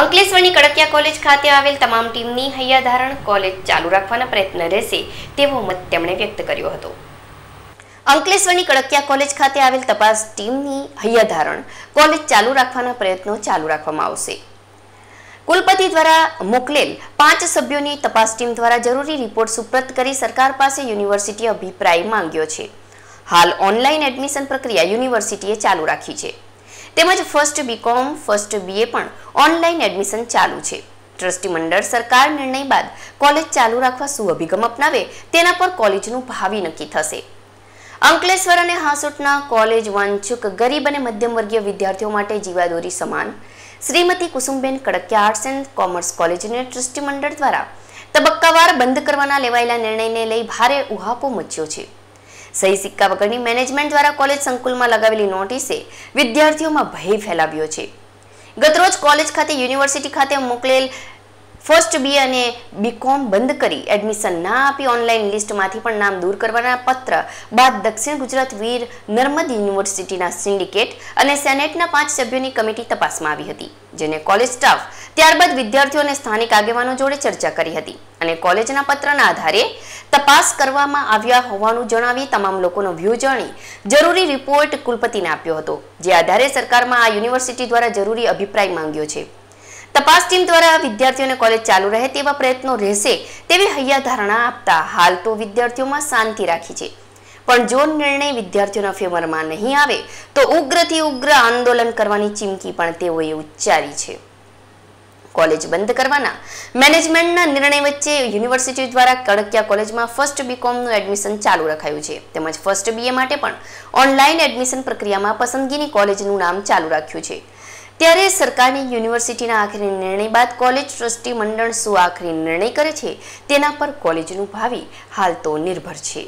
અંકલેશ્વરની કડકિયા college ખાતે આવેલ તમામ ટીમની હૈયાધારણ કોલેજ ચાલુ રાખવાના પ્રયત્ન રહેશે તેવો મત તેમણે વ્યક્ત કર્યો હતો અંકલેશ્વરની કડકિયા કોલેજ ખાતે આવેલ તપાસ ટીમની હૈયાધારણ કોલેજ ચાલુ રાખવાના પ્રયત્નો ચાલુ રાખવામાં આવશે કુલપતિ દ્વારા મોકલેલ પાંચ સભ્યોની તપાસ ટીમ દ્વારા જરૂરી રિપોર્ટ સુપ્રત કરી સરકાર પાસે યુનિવર્સિટી અભિપ્રાય માંગ્યો છે હાલ ઓનલાઈન એડમિશન પ્રક્રિયા યુનિવર્સિટીએ ચાલુ રાખી છે તેમજ ફર્સ્ટ બીકોમ ફર્સ્ટ બીએ પણ ઓનલાઈન એડમિશન ચાલુ છે ટ્રસ્ટી મંડળ સરકાર નિર્ણય બાદ કોલેજ ચાલુ રાખવા શું અભિગમ અપનાવે તેના પર કોલેજનું ભાવિ નક્કી થશે અંકલેશ્વર અને હાસુટના કોલેજ વાંચુક ગરીબ અને મધ્યમ વર્ગીય વિદ્યાર્થીઓ માટે જીવાદોરી સમાન Shrimati Kusumben Kadakia arts and commerce કોલેજને ટ્રસ્ટી મંડળ દ્વારા તબક્કાવાર બંધ કરવાના લેવાયેલા નિર્ણયને લઈ ભારે ઉહાપો મચ્યો છે સહી સિક્કા વગરની મેનેજમેન્ટ દ્વારા કોલેજ સંકુલમાં લગાવેલી નોટિસે વિદ્યાર્થીઓમાં ભય ફેલાવ્યો છે ગતરોજ કોલેજ ખાતે યુનિવર્સિટી ખાતે મોકલેલ ફર્સ્ટ બી અને બીકોમ બંધ કરી એડમિશન ના આપી ઓનલાઈન લિસ્ટમાંથી પણ નામ દૂર કરવાના પત્ર બાદ દક્ષિણ ગુજરાત વીર નર્મદ યુનિવર્સિટીના સિન્ડિકેટ અને સેનેટના પાંચ સભ્યોની કમિટી તપાસમાં આવી હતી જેને કોલેજ સ્ટાફ ત્યારબાદ વિદ્યાર્થીઓ અને સ્થાનિક આગેવાનો જોડે ચર્ચા કરી હતી અને કોલેજના પત્રના આધારે તપાસ કરવામાં આવ્યા હોવાનું જણાવી તમામ લોકોનો વ્યૂ જાણી જરૂરી રિપોર્ટ કુલપતિને આપ્યો હતો જે આધારે સરકારમાં આ યુનિવર્સિટી દ્વારા જરૂરી અભિપ્રાય માંગ્યો છે તપાસ ટીમ દ્વારા વિદ્યાર્થીઓને કોલેજ ચાલુ રહે તેવા પ્રયત્નો રહેશે તેવી હૈયા ધારણા આપતા હાલ તો વિદ્યાર્થીઓમાં શાંતિ રાખી છે પણ જો નિર્ણય વિદ્યાર્થીઓના ફેવરમાં નહીં આવે તો ઉગ્રથી ઉગ્ર આંદોલન કરવાની ચીમકી પણ તેઓએ ઉચ્ચારી છે કોલેજ બંધ કરવાના મેનેજમેન્ટના નિર્ણય વચ્ચે યુનિવર્સિટી દ્વારા કડકિયા કોલેજમાં ફર્સ્ટ બીકોમનું એડમિશન ચાલુ રખાયું છે તેમજ ફર્સ્ટ બીએ માટે પણ ઓનલાઈન એડમિશન પ્રક્રિયામાં પસંદગીની કોલેજનું નામ ચાલુ રાખ્યું છે ત્યારે સરકારની યુનિવર્સિટીના આખરી નિર્ણય બાદ કોલેજ ટ્રસ્ટી મંડળ શું આખરી નિર્ણય કરે છે તેના પર કોલેજનું ભાવિ હાલ તો નિર્ભર છે